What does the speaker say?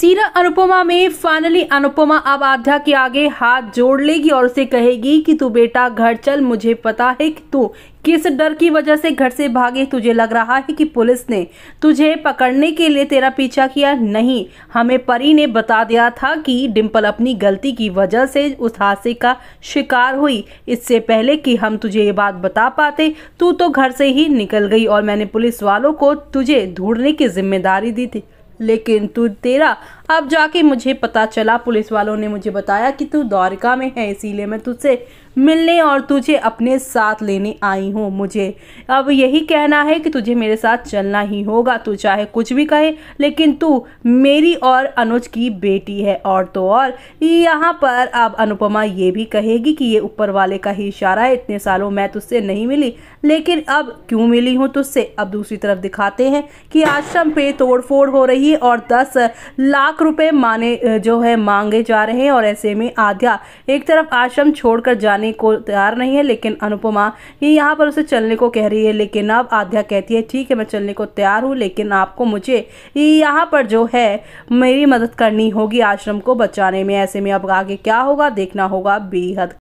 सीरा अनुपमा में फाइनली अनुपमा अब आध्या के आगे हाथ जोड़ लेगी और उसे कहेगी कि तू बेटा घर चल मुझे पता है कि तू किस डर की वजह से घर से भागे तुझे लग रहा है कि पुलिस ने तुझे पकड़ने के लिए तेरा पीछा किया नहीं हमें परी ने बता दिया था कि डिम्पल अपनी गलती की वजह से उस हादसे का शिकार हुई इससे पहले कि हम तुझे ये बात बता पाते तू तो घर से ही निकल गई और मैंने पुलिस वालों को तुझे ढूंढने की जिम्मेदारी दी थी लेकिन तू तेरा अब जाके मुझे पता चला पुलिस वालों ने मुझे बताया कि तू द्वारका में है इसीलिए मैं तुझसे मिलने और तुझे अपने साथ लेने आई हूँ मुझे अब यही कहना है कि तुझे मेरे साथ चलना ही होगा तू चाहे कुछ भी कहे लेकिन तू मेरी और अनुज की बेटी है और तो और यहाँ पर अब अनुपमा ये भी कहेगी कि ये ऊपर वाले का ही इशारा है इतने सालों मैं तुझसे नहीं मिली लेकिन अब क्यों मिली हूँ तुझसे अब दूसरी तरफ दिखाते हैं कि आश्रम पे तोड़फोड़ हो रही सही और दस लाख रुपए माने जो है मांगे जा रहे हैं और ऐसे में आध्या एक तरफ आश्रम छोड़कर जाने को तैयार नहीं है लेकिन अनुपमा ही यहाँ पर उसे चलने को कह रही है लेकिन अब आध्या कहती है ठीक है मैं चलने को तैयार हूँ लेकिन आपको मुझे यहाँ पर जो है मेरी मदद करनी होगी आश्रम को बचाने में ऐसे में अब आगे क्या होगा देखना होगा बेहद